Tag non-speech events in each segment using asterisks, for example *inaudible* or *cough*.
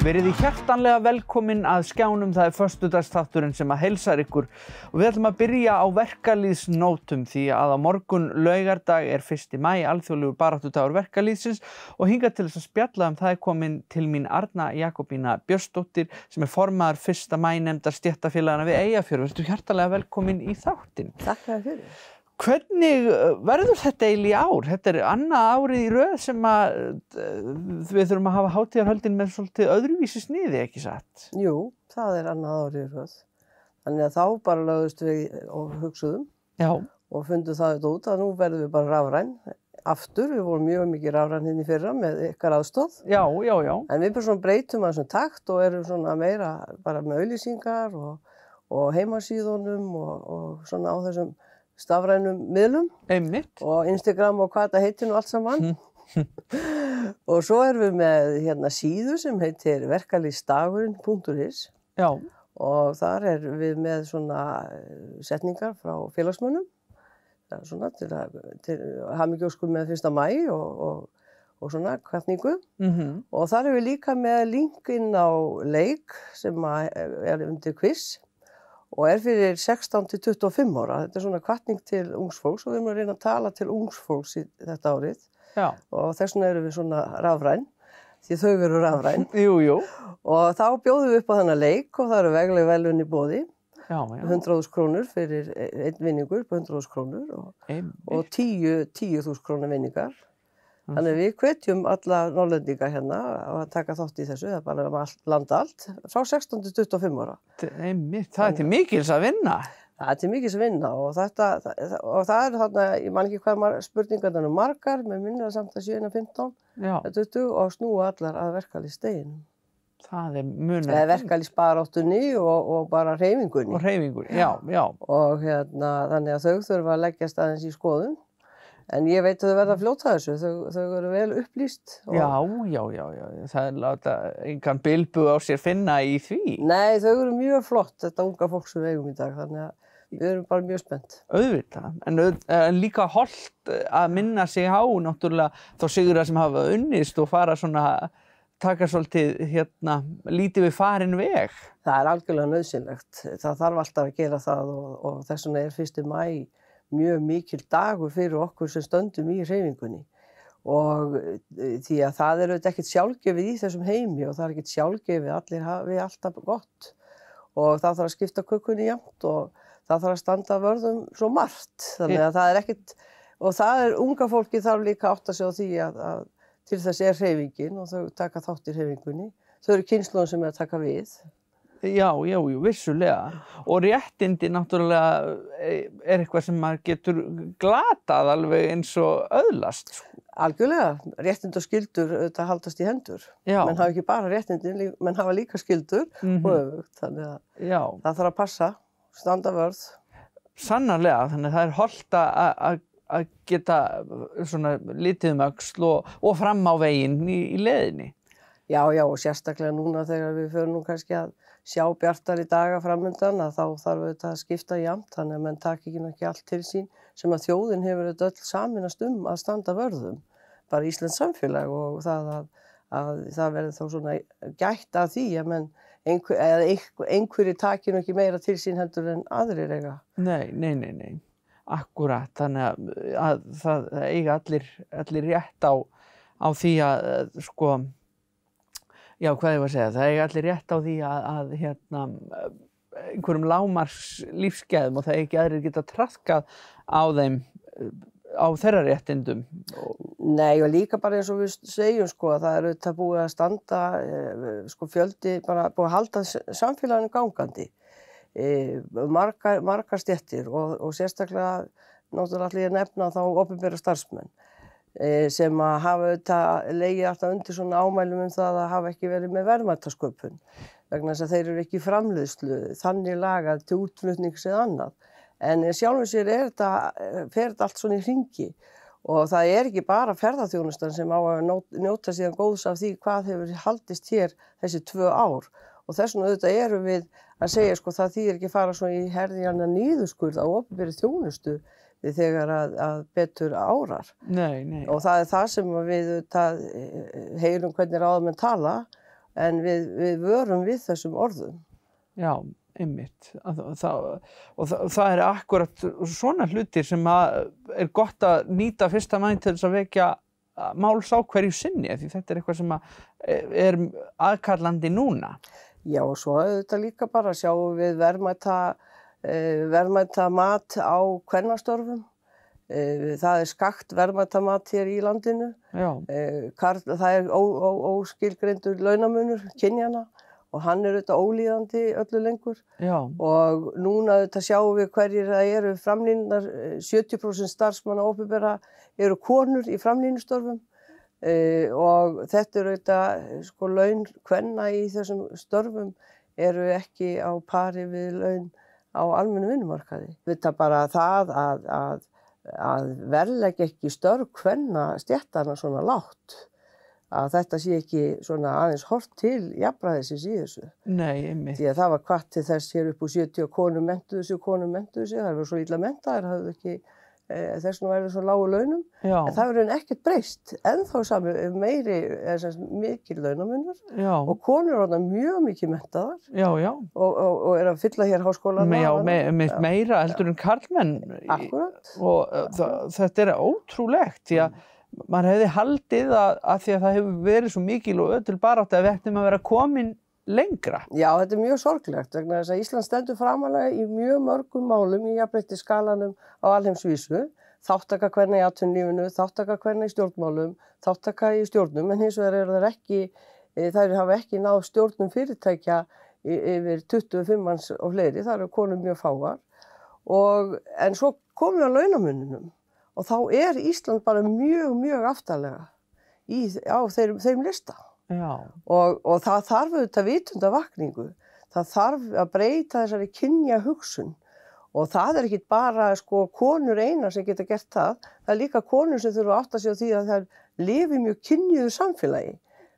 Verið í hjartanlega velkomin að skjánum, það er förstudagstátturinn sem að heilsar ykkur og við ætlum að byrja á verkalýðsnótum því að á morgun laugardag er 1. mæ, alþjóðlegur baráttutáur verkalýðsins og hinga til þess að spjalla um það er komin til mín Arna Jakobína Björstóttir sem er formaðar 1. mæ nefndar stjættafélagana við Eyjafjörður. Þú hjartanlega velkomin í þáttin. Takk fyrir. Hvernig eh, verður þetta eiginlega í ár? Þetta er annað árið í rauð sem að, eh, við þurfum að hafa hátíðarhöldin með svolítið öðruvísi sniði, ekki satt? Jú, það er annað árið í rauð. Þannig að þá bara lögust við og hugsuðum Já. og fundum það þetta út að nú verðum við bara rafræn aftur. Við vorum mjög mikið rafræn hinn hérna í fyrra með ykkar aðstóð. Já, já, já. En við bara svona breytum að svona um takt og erum svona meira bara með auðlýsingar og, og heimasíðunum og, og svona á þessum stafrænum miðlum Einmitt. og Instagram og hvað þetta heitir nú allt saman mm. *laughs* og svo erum við með hérna, síðu sem heitir verkalistagurinn.is og þar er við með svona eh, setningar frá félagsmönnum svona til að, að hafa mikið óskum með fyrsta mæ og, og, og svona kvætningu mm -hmm. og þar er við líka með linkin á leik sem eh, er undir quiz og er fyrir 16 til 25 ára. Þetta er svona kvartning til ungsfólks og við erum að reyna að tala til ungsfólks í þetta árið Já. og þess vegna eru við svona rafræn því þau veru rafræn *laughs* jú, jú. og þá bjóðum við upp á þannig leik og það eru veglega velunni bóði 100.000 krónur fyrir einn vinningur 100.000 krónur og 10.000 10 krónur vinningar Þannig við kvetjum alla nálendinga hérna að taka þátt í þessu, það er bara um landa allt, frá 16 til 25 ára. Einmitt, það er til mikils að vinna. Það er til mikils að vinna og, þetta, það, og það er þarna, ég man ekki hvað spurningarnar um margar, með minna samt að 7.15, 20 og snúa allar að verkali stegin. Það er munið. Það er verkefni sparáttunni og, og bara reyfingunni. Og reyfingunni, já, já. Og hérna, þannig að þau þurfa að leggjast aðeins í skoðun En ég veit að þau verða að fljóta þessu, þau, þau eru vel upplýst. Og... Já, já, já, já, það er láta einhvern bilbu á sér finna í því. Nei, þau eru mjög flott, þetta unga fólk sem við eigum í dag, þannig að við erum bara mjög spennt. Öðvitað, en, en líka holdt að minna sig á, náttúrulega, þá sigur það sem hafa unnist og fara svona, taka svolítið, hérna, lítið við farin veg. Það er algjörlega nöðsynlegt, það þarf alltaf að gera það og, og þess vegna er fyrstu mæi mjög mikil dagur fyrir okkur sem stöndum í hreyfingunni og eh, því að það er auðvitað ekkert sjálfgefið í þessum heimi og það er ekkert sjálfgefið allir hafið alltaf gott og það þarf að skipta kukunni jæmt og það þarf að standa vörðum svo margt þannig að það er ekkert og það er unga fólki þarf líka átt að sjá því að, að til þess er hreyfingin og þau taka þátt í hreyfingunni þau eru kynsluðum sem er að taka við Já, já, já, vissulega. Og réttindi náttúrulega eh, er eitthvað sem maður getur glatað alveg eins og öðlast. Sko. Algjörlega, réttind og skildur þetta haldast í hendur. Já. Menn hafa ekki bara réttindi, menn hafa líka skildur mm -hmm. og mhm. öfugt. Þannig að já. það þarf að passa, standa vörð. Sannarlega, þannig að það er holda að geta svona litiðmöksl um og, og fram á veginn í, í leðinni. Já, já, og sérstaklega núna þegar við förum nú kannski að sjá bjartar í daga framöndan að þá þarf þetta að skipta jamt þannig að menn takk ekki nokkið allt til sín sem að þjóðin hefur þetta öll saminast um að standa vörðum bara Íslands samfélag og það að, að það verður þá svona gætt að því að menn einhver, einhver, einhverju takir nokkið meira til sín heldur en aðrir eiga. Nei, nei, nei, nei. Akkurat, þannig að, að það eiga allir, allir rétt á, á því að sko já, hvað ég var að segja, það er allir rétt á því að, að hérna, einhverjum lámars lífsgæðum og það er ekki aðrir geta trafkað á þeim á þeirra réttindum Nei og líka bara eins og við segjum sko að það eru þetta búið að standa eh, sko fjöldi, bara búið að halda samfélaginu gangandi e, margar, margar stjettir og, og sérstaklega náttúrulega allir nefna þá ofinbæra starfsmenn Eh, sem að hafa auðvitað leiði alltaf undir svona ámælum um það að hafa ekki verið með verðmættasköpun vegna þess að þeir eru ekki framleiðslu þannig lagað til útflutnings eða annað en sjálfur sér er þetta eh, ferð allt svona í hringi og það er ekki bara ferðarþjónustan sem á að njóta síðan góðs af því hvað hefur haldist hér þessi tvö ár og þess vegna auðvitað eru við að segja sko það því er ekki fara svona í herðjarnar nýðuskurð á ofnbyrju þjónustu þegar að, að betur árar nei, nei. og það er það sem við það, eh, heyrum hvernig ráðum en tala en við, við vörum við þessum orðum Já, ymmit og það, það er akkurat svona hlutir sem er gott að nýta fyrsta mæn til þess að vekja máls á hverju sinni því þetta er eitthvað sem eh, er aðkallandi núna Já, og svo er þetta líka bara að sjá við verma þetta Eh, verðmættamat á kvennastörfum. Eh, það er skakt verðmættamat hér í landinu. Eh, karl, það er óskilgreyndur launamunur, kynjana og hann er auðvitað ólíðandi öllu lengur Já. og núna auðvitað sjáum við hverjir það eru framlýnnar 70% starfsmanna óbyrgara eru konur í framlýnustörfum e, og þetta eru auðvitað sko laun hvenna í þessum störfum eru ekki á pari við laun á almennu vinnumarkaði. Þetta bara það að, að, að verleik ekki störg hvenna stjættarna svona látt að þetta sé ekki svona aðeins hort til jafnbræðisins í þessu. Nei, einmitt. Því að það var kvart til þess hér upp úr 70 og konum mentuðu sig og konum mentuðu sig, það var svo illa mentaðir, það hefði ekki Eh, þess vegna væri það svo lágu launum Já. en það verður ekkert breyst en þá sami meiri mikið launamunnar og konur er mjög mikið mettaðar og, og, og er að fylla hér háskólan Já, me, me, meira heldur en karlmenn Akkurat og eh, Akkurat. þetta er ótrúlegt því að mm. mann hefði haldið að, að því að það hefur verið svo mikil og öll barátt að vektum að vera komin lengra. Já, þetta er mjög sorglegt vegna þess að Ísland stendur framalega í mjög mörgum málum í jafnbrytti skalanum á alheimsvísu, þáttaka hvernig í atunlífinu, þáttaka hvernig í stjórnmálum, þáttaka í stjórnum, en hins vegar eru þær ekki, e, þær hafa ekki náð stjórnum fyrirtækja yfir 25 manns og fleiri, þar eru konum mjög fáar, og, en svo komum við á launamuninum og þá er Ísland bara mjög, mjög aftalega í, á þeir, þeim lista og, og það þarf auðvitað vitundavakningu það þarf að breyta þessari kynja hugsun og það er ekki bara sko konur einar sem geta gert það það er líka konur sem þurfa átt að segja því að það lefi mjög kynjuðu samfélagi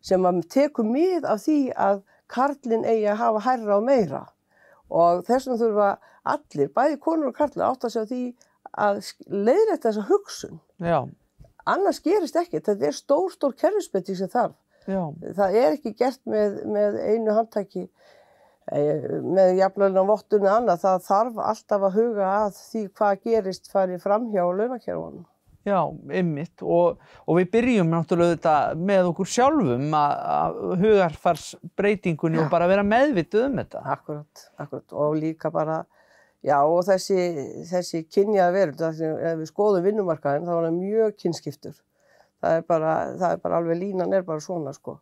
sem að teku mið af því að karlinn eigi að hafa hærra og meira og þessum þurfa allir, bæði konur og karlinn átt að segja því að leiðrætta þessa hugsun Já. annars gerist ekki, þetta er stór stór kerfisbyrting sem þarf Já. það er ekki gert með, með einu handtæki eh, með jafnlega vottunni annað, það þarf alltaf að huga að því hvað gerist farið fram hjá launakjörfunum. Já, ymmit og, og við byrjum náttúrulega þetta með okkur sjálfum að hugarfarsbreytingunni og bara vera meðvitið um þetta. Akkurat, akkurat og líka bara, já og þessi, þessi kynjaverð, ef við skoðum vinnumarkaðin þá var það mjög kynskiptur það er bara, það er bara alveg línan er bara svona sko.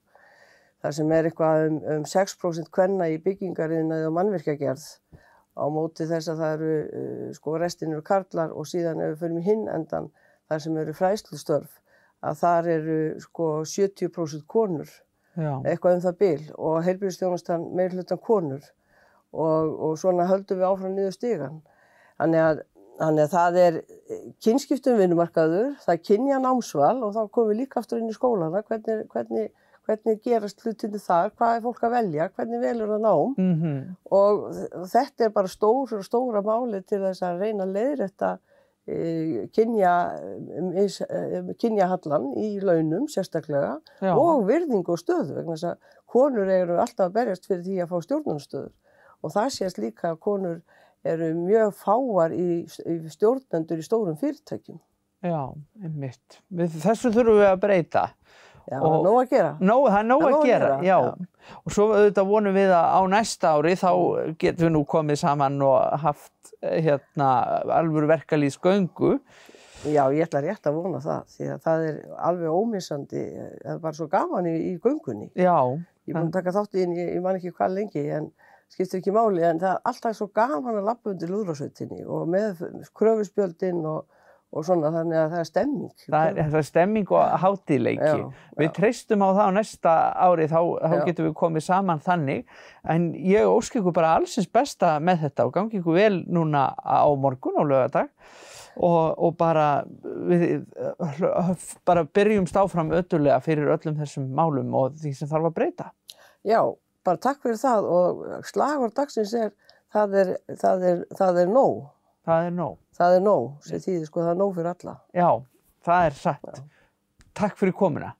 Það sem er eitthvað um, um 6% kvenna í byggingariðnaði og mannvirkjagerð á móti þess að það eru uh, sko restin eru karlar og síðan ef við förum í hinn endan þar sem eru fræslustörf að þar eru sko 70% konur Já. eitthvað um það byl og heilbíðustjónastan meir hlutan konur og, og svona höldum við áfram niður stígan. Þannig að Þannig að það er eh, kynskiptum vinnumarkaður, það er kynja námsval og þá komum við líka aftur inn í skólana, hvernig, hvernig, hvernig gerast hlutinu þar, hvað er fólk að velja, hvernig velur það nám mm -hmm. og þetta er bara stór og stóra máli til þess að reyna að leiðrætta e, eh, eh, kynjahallan e, í launum sérstaklega Já. og virðingu og stöðu vegna þess að konur eru alltaf að berjast fyrir því að fá stjórnarnstöður og það sést líka að konur eru mjög fáar í, í stjórnendur í stórum fyrirtækjum. Já, einmitt. Þessu þurfum við að breyta. Já, það er nóg að gera. Nó, það er nóg að, að gera, já. já. Og svo auðvitað vonum við að á næsta ári þá getum við nú komið saman og haft eh, hérna alvöru verkalýðsgöngu. Já, ég ætla rétt að vona það, því að það er alveg ómissandi, eh, það er bara svo gaman í, í göngunni. Já. Ég er búin að taka þátt í, ég man ekki hvað lengi, en skiptir ekki máli en það er alltaf svo gaman að lappa undir lúðrásveitinni og með kröfuspjöldinn og, og svona þannig að það er stemming. Það er, það er stemming og hátileiki. Já, við já. treystum á það á næsta ári þá, þá getum við komið saman þannig en ég óskil ykkur bara allsins besta með þetta og gangi ykkur vel núna á morgun á lögadag og, og bara, við, bara byrjumst áfram öllulega fyrir öllum þessum málum og því sem þarf að breyta. Já, bara takk fyrir það og slagur dagsins er það er, það er, það er nóg. Það er nóg. Það er nóg, sem þýðir sko það er nóg fyrir alla. Já, það er satt. Já. Takk fyrir komuna.